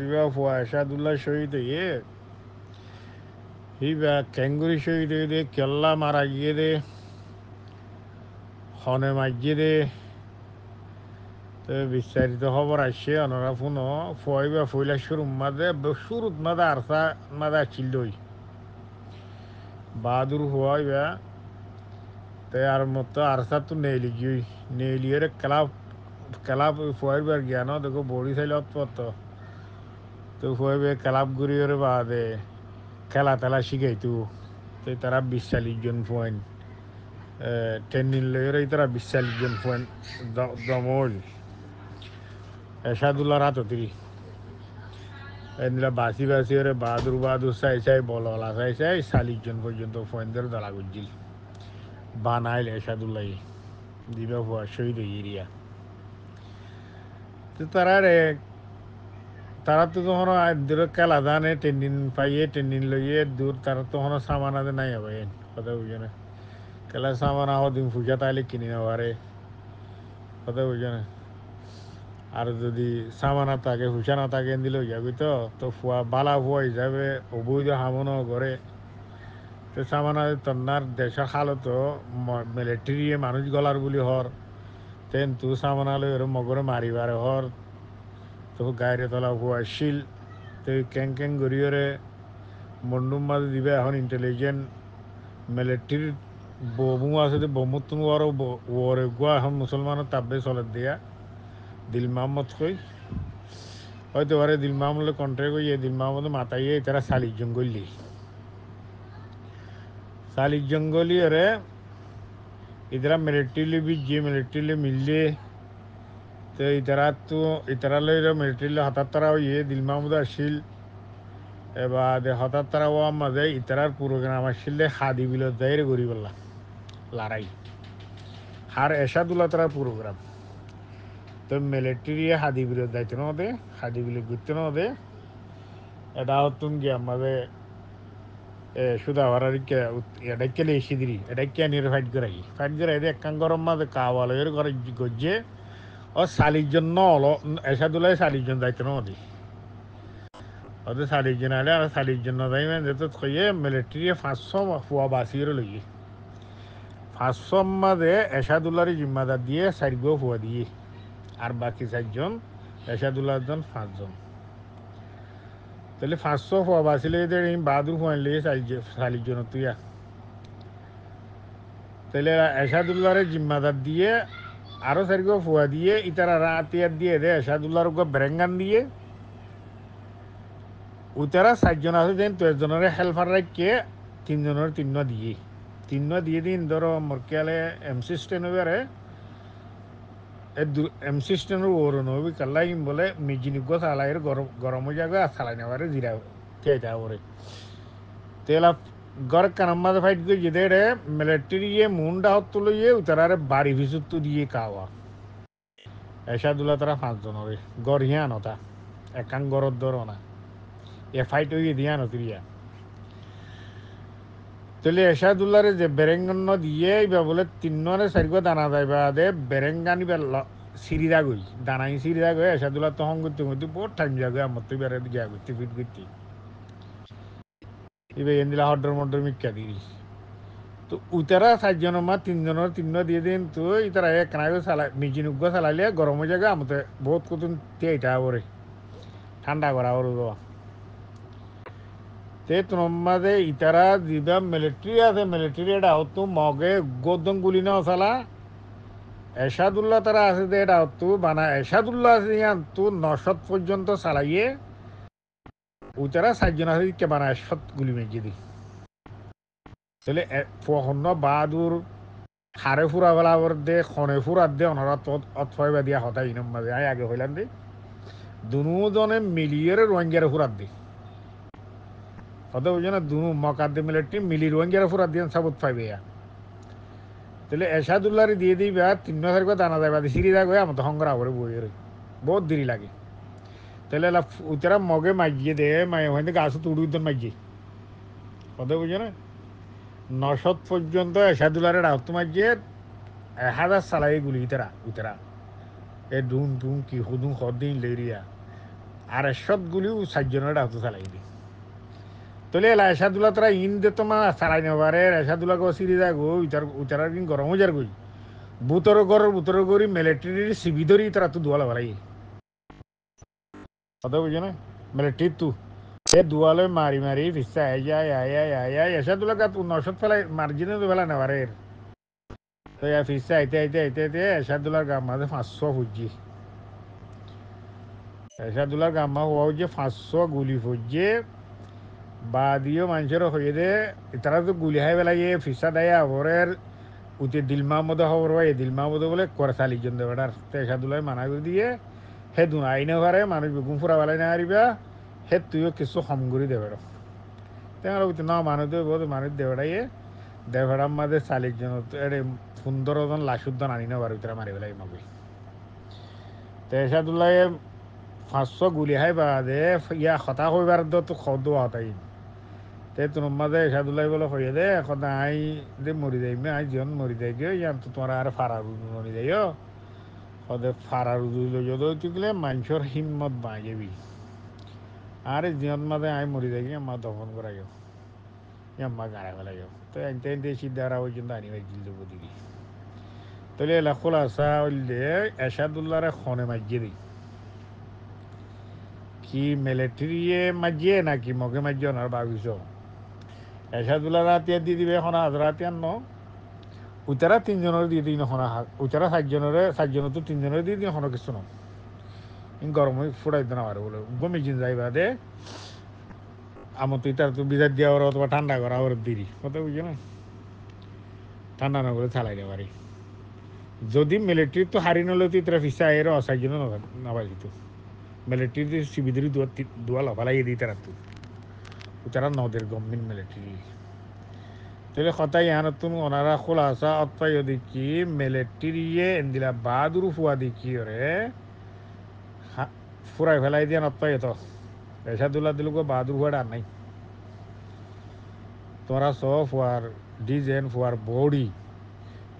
রিবা ফুয়া এসাদুল্লাহ শহীদ হয়ে হিবা ক্যাঙ্গুরি শহীদ হয়ে দে কেল্লা মারা গিয়ে দে হনে মাগিয়ে দে বিস্তারিত খবর আসছে অনরা ফোন বা ফইলা শুরু মাদে শুরু মাদে আরসা আছিল দই বাহাদুর বা তে আর মতো আরসা তো নেই লিগিই নেই ক্লাব ক্লাব ক্লাব ফয়বার জ্ঞান দেখো বড়ি চাইলে অত তো কইবে ক্লাব ঘুরিয়ে বাদে খেলা তেলা শিখাইতো তো তারা বিশ চাল্লিশ জন ফোন ট্রেনিং লইয়ের তারা বিশ চাল্লিশ জন পয়েন্ট দমল এসাদুল্লার হাত তিরি বাসি বাসি ওরে বাহাদুর বাহাদুর চাই চাই বললা চাই চাই চাল্লিশ জন পর্যন্ত ফোন ধরে গুজিল করছিল বানাইল এসাদুল্লাই দিবা শহীদ এরিয়া তো তারা তারা তো তখন কেলা খেলা দানে তিন পাইয়ে টেন্ডিন লইয়ে দূর তারা তখন সামান আদে নাই হবে কথা বুঝে না কেলা সামান আহ দিন পূজা তাহলে কিনে নেওয়া কথা বুঝে না আর যদি সামানা থাকে না থাকে দিলে যাবি তো তো ফুয়া বালা ফুয়া হিসাবে অবৈধ হামন করে তো সামানা তন্নার দেশের তো মিলিটারি মানুষ গলার বুলি হর তেন তু সামানা লই মগরে মারিবারে হর तो गायरे तला हो आशील तो कें कें गरियर मंडुम मद दिवे एन इंटेलिजेंट मिलिट्री बोमू आ बोमू तुम वर वर गुआ हम मुसलमान ताबे सल दिया दिल महम्मद कई और तो वारे दिल महम्मद कंट्रे को ये दिल महम्मद माता ये तेरा साली जंगली साली जंगली अरे इधर मिलिट्री भी जी मिलिट्री मिल जाए তো ইতারাতো ইতারালৈ মিলিটাৰীলৈ হঠাৎ তাৰা ইয়ে দিল মাহমুদ আসিল এবার হঠাৎ তারা ও মাঝে ইতারার পুরো গ্রাম আসলে হাদি বিলত যাইরে গরিব লড়াই আর এসাদুল্লা তারা পুরো গ্রাম তো মিলিটারি হাদি বিলত যাইতে না ওদের হাদি বিলত ঘুরতে না ওদের এটা হতুন গিয়ে আমাদের শুধু আবার এডাইকে লেসি দিলি এডাইকে নিয়ে ফাইট করাই ফাইট করাই একখান গরম মাঝে কাওয়ালের ঘরে গজ্জে ও শালির জন্য অলো এসা দুলাই শালির জন্য যাইতে নদী ওদের শালির জন্য আলে আর শালির জন্য যাইবেন যেতে থইয়ে মিলিটারি পাঁচশো পুয়া বাসিয়ে লইয়ে পাঁচশো মাদে এসা দুলারি জিম্মাদার দিয়ে চারগো পুয়া দিয়ে আর বাকি চারজন এসা দুলার জন পাঁচজন তাহলে পাঁচশো পুয়া বাসিলে যদি বাদু ফুয়ান লিয়ে শালির জন্য তুইয়া তাহলে এসাদুল্লারে জিম্মাদার দিয়ে আরো সেরকম ফুয়া দিয়ে ইতারা রাতিয়ার দিয়ে দে সাদুল্লার গো ব্রেঙ্গান দিয়ে উতারা চারজন আছে যেন তো একজনের হেল্পার রাখিয়ে তিনজনের তিন্ন দিয়ে তিন্ন দিয়ে দিন ধরো মরকিয়ালে এম সি দু এম সি স্টেনোর ওরণ হবি কাল্লাইম বলে মিজিনিগ সালাইয়ের গরম গরম হয়ে যাবে আর সালাই নেবারে জিরা তেজা ওরে তেলা গড়কা নাম্মা ফাইট করে যেতে মিলিটারিয়ে মুন্ডা হত লইয়ে উতারারে বাড়ি ভিসুত দিয়ে কাওয়া এসাদুলা তারা পাঁচজন হবে গড় হিয়া নতা একান না এ ফাইট হইয়ে দিয়া নতিরিয়া তাহলে এসাদুল্লারে যে বেরেঙ্গন্ন দিয়ে এইবা বলে তিনরে চারিগো দানা যাইবা দে বেরেঙ্গানি বা সিরিদা গই দানাই সিরিদা গই এসাদুলা তো সঙ্গতি হইতে বহুত টাইম যাগে আমার তো বেড়ে গিয়া করতে ফিট করতে ইবে এন্দিলা হড্ডর মড্ডর মিক্কা দিস তো উতারা চারজনের মা তিনজনের তিনজন দিয়ে দিন তো ইতারা এক কানাগো চালা মিজিন উগ্গ চালাইলে গরম হয়ে যাবে আমাদের বহুত কতুন তে এটা করে ঠান্ডা করা ওর দেওয়া তে তোমাদে ইতারা দিবা মিলিটারি আছে মিলিটারি এটা হতো মগে গোদং গুলি না চালা এসাদুল্লাহ তারা আছে যে এটা হতো বানা এশাদুল্লাহ আছে তো নশত পর্যন্ত চালাইয়ে ওটারা সাতজন আছে কেমারা সত গুলি মেজে দিই তাহলে ফহন্ন বাদুর হারে ফুরা ফেলাবর দে খনে ফুরার দে অনরা অথয় বা দিয়া হতাই ইনম মাঝে আই আগে হইলাম দে দুজনে মিলিয়ে রোহিঙ্গারে ফুরার দে হতে বুঝে না দু মকার দে মিলে টিম মিলি রোহিঙ্গারে ফুরার দিয়ে সাবুত পাইবে তাহলে এরশাদুল্লাহরে দিয়ে দিই বা তিন হাজার দানা যাবে সিঁড়ি যাবে আমার তো হংরা করে বই বহুত দেরি লাগে তাহলে উতারা মগে মাগিয়ে দে মায়ে ওখান থেকে আসো তুড়ি উদ্যান মাগিয়ে কথা বুঝে না নশত পর্যন্ত দুলারে রাহত মাগিয়ে এক হাজার সালাই গুলি ইতারা উতারা এ ডুম ডুম কি হুদুম হদিন লেরিয়া আর এসব গুলিও সাতজনের রাহত সালাই এলা তলে দুলা তারা ইন দে তোমার সারাই নেবারে দুলা গো সিরি যা গো উতার উতারার কিন গরম হজার গই বুতর গর বুতর গরি মিলিটারির সিবি ধরি তারা তো দুয়ালা ভালাই आता ना मला टीप तू हे दुवालोय मारी मारी फिस्सा आया आया आया अशा तुला का तू नौशत फला मार्जिन तू फला नवा रे तो या फिस्सा आयते आयते आयते आयते अशा तुला गामाचं फासो फुजी এসা দুলা গাম্মা হওয়া যে পাঁচশো গুলি ফুজে বা দিও মানুষের হয়ে দে তারা তো গুলি হাই বেলা ইয়ে ফিসা দেয় আবরের উতে দিলমা মতো হবর এ দিলমা মতো বলে করসালির জন্য বেটার তো এসা দুলাই মানা করে দিয়ে হে দুনাই ঘরে মানুষ বেগুন ফুরা বেলায় না হারিবা হে তুইও কিছু হম দেবে তেমন বুঝতে না মানুষ দেবে বহুত মানুষ দেবেড়াইয়ে দেবেড়ার মাঝে চালিশ জন এড়ে সুন্দর ওজন আনি না বারো মারি পেলাই মাবি তো পাঁচশ পাঁচশো গুলি হাই বা দে ইয়া হতা হইবার তো খদ হতাই তে তোমার মাঝে এসাদুল্লাহ বলে হইয়ে দে এখন আই দে মরি যায় আই জীবন মরি যাই গিয়ে ইয়াত তো তোমার আর ফারা মরি অ সদে ফারার উজুইল যদ তুকলে মানুষের হিম্মত বাঁ যাবি আর জিয়ত মাদে আই মরি যাই আমার দফন করা যাও আমার গাড়া ফেলা যাও তো এনতে এনতে সিদ্ধারা ওই জন্য আনি মাইজিল দেবো দিবি তাহলে এলা খোলাসা হইলে এসাদুল্লারে খনে মাজিয়ে দিই কি মিলিটারিয়ে মাজিয়ে নাকি মগে মাজিয়ে ওনার ভাবিছ এসাদুল্লাহ রাতিয়া দিয়ে দিবে এখন আজ রাতিয়ান ন উতারা তিনজনের দিয়ে দিন হন উতারা সাতজনের তো তিনজনের দিয়ে দিন হন কিছু নয় গরম ফুটাই দিন আর বলে গমি জিন যাইবা দে আমার তো ইতার তো বিজার দিয়া ওরা অথবা ঠান্ডা করা ওর দিরি কথা বুঝে না ঠান্ডা না করে চালাই দেবারি যদি মিলিটারি তো হারি নলে তো ইতারা ফিসা এর অসাইজন নাবাই দিত মিলিটারি সিবিদের দুয়া দুয়া লফালাই লাগিয়ে দিই তারা তো তারা নদের গভর্নমেন্ট মিলিটারি তাহলে কথাই তুম ওনারা খোলাসা অত্যায় দেখি মেলেটিরিয়ে এন্দিলা বাদুর ফুয়া দেখি ওরে ফুরাই ফেলাই দিয়ে অত্যায় তো পেশা দুলা দিলুকো বাদুর ফুয়া ডার নাই তোরা সব ফুয়ার ডিজাইন ফুয়ার বডি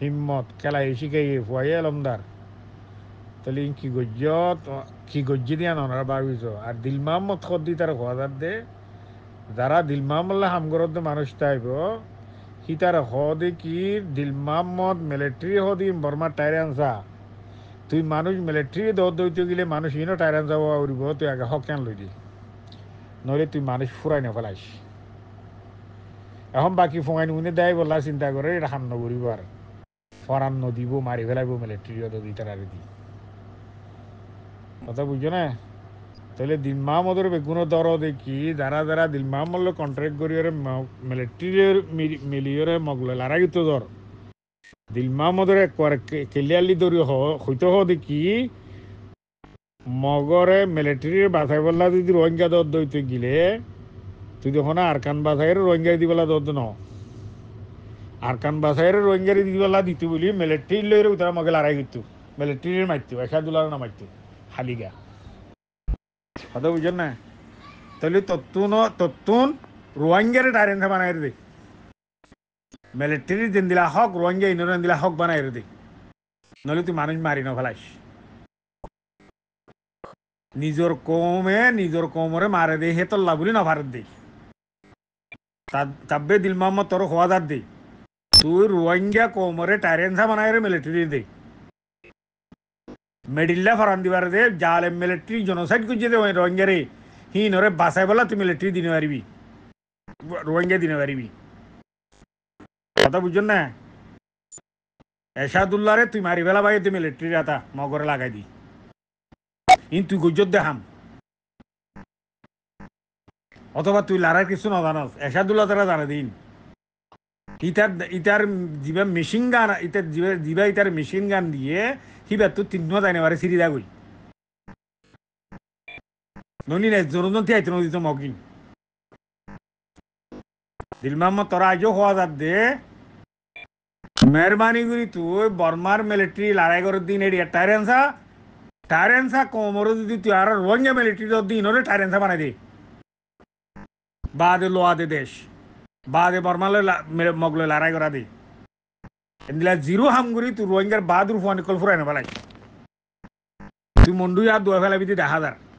হিম্মত খেলাই শিখাই ফুয়াই লমদার তাহলে কি গজ্জ কি গজ্জি দিয়া ননার ভাবিছ আর দিলমাম মত খদ্দি তার খোয়া দে যারা দিলমাম হামগর মানুষ তাইব হিতার হদি কি দিলমাম্মদ মিলিটারি হদি বর্মা টাইরানসা তুই মানুষ মিলিটারি দৌড় দৌড়তে গেলে মানুষ ইনো টাইরান যাব উড়ব তুই আগে হকান লই দি নইলে তুই মানুষ ফুরাই না ফেলাইস এখন বাকি ফোঙাইন উনি দেয় বললা চিন্তা করে এটা হান্ন করিব আর ফরান নদীব মারি ফেলাইব মিলিটারি হদ দুইটার আর দি কথা বুঝছো না তাহলে দিলমামদর বেগুন দর দেখি যারা যারা দিলমামল্ল কন্ট্রাক্ট করিয়রে মিলিটারির মিলিয়রে মগল লারাগিত দর দিলমামদর একবার ক্লিয়ারলি দরি হইতে হ দেখি মগরে মিলিটারির বাছাই বললা যদি রোহিঙ্গা দর দইতে গিলে তুই দেখো না আরকান বাছাইয়ের রোহিঙ্গা দিবেলা দর ন আরকান বাছাইয়ের রোহিঙ্গা দিবেলা দিতে বলি মিলিটারি লইরে উতারা মগে লারাই গিত মিলিটারির মারতো একা দুলার না মারতো হালিগা അത് ഉജന്നെ തൊലി തൊത്തൂന്നോ തൊത്തൂൻ റുവാങ്ക്യരെ ടാരെന്ത പണയരുത് മിലിറ്ററി ജെന്തിലാ ഹോക്ക് റുവാങ്ക്യ ഇന്നൊരു എന്തിലാ ഹോക്ക് പണയരുത് নলে তুই মানুষ মারি নভেলাস নিজর কমে নিজর কমরে মারে দে হে তল্লা বলি নভারত দে তাব্বে দিল মোহাম্মদ তোর হওয়া দার দে তুই রোহিঙ্গা কমরে টাইরেন্সা বানায় রে মিলিটারি দে മെഡില്ല ഫറാന്തി വെറുതെ ജാല മിലിറ്ററി ജനോസൈഡ് കുഞ്ചിയത് റോഹിംഗ്യരെ ഹീനൊരെ ബസേബലത്ത് മിലിറ്ററി ദിന വരിവി রোহিঙ্গা দিনে পারিবি কথা বুঝছেন না এসাদুল্লাহ রে তুই মারি বেলা ভাই তুই মিলিটারি রাতা মগরে লাগাই দি ইন তুই গুজর দেখাম অথবা তুই লারার কিছু না জানাস এসাদুল্লাহ তারা জানা দিন ইতার ইতার যিবা মেশিন গান ইতার যিবা ইতার মেশিন গান দিয়ে হিবা তো তিন জানে বারে সিরিদা গই ননি নাই জনজন তে আইতন দিত মকিন দিল মাম্মা তোরা হওয়া যার দে মেহরবানি করি তুই বর্মার মিলিটারি লড়াই করে দিন এটি কোমর যদি তুই আর রোহিঙ্গা মিলিটারি দিন হলে টাইরেন্সা বানাই দে বাদে লোয়া দে দেশ বাদে বর্মালে মগলে লড়াই করা দি এদিলা জিরো হামগুড়ি তুই রোহিঙ্গার বাদ রুফানি কল ফুরাই নেবা তুই মন্ডু আর দুয়া ফেলাবি দেখা দার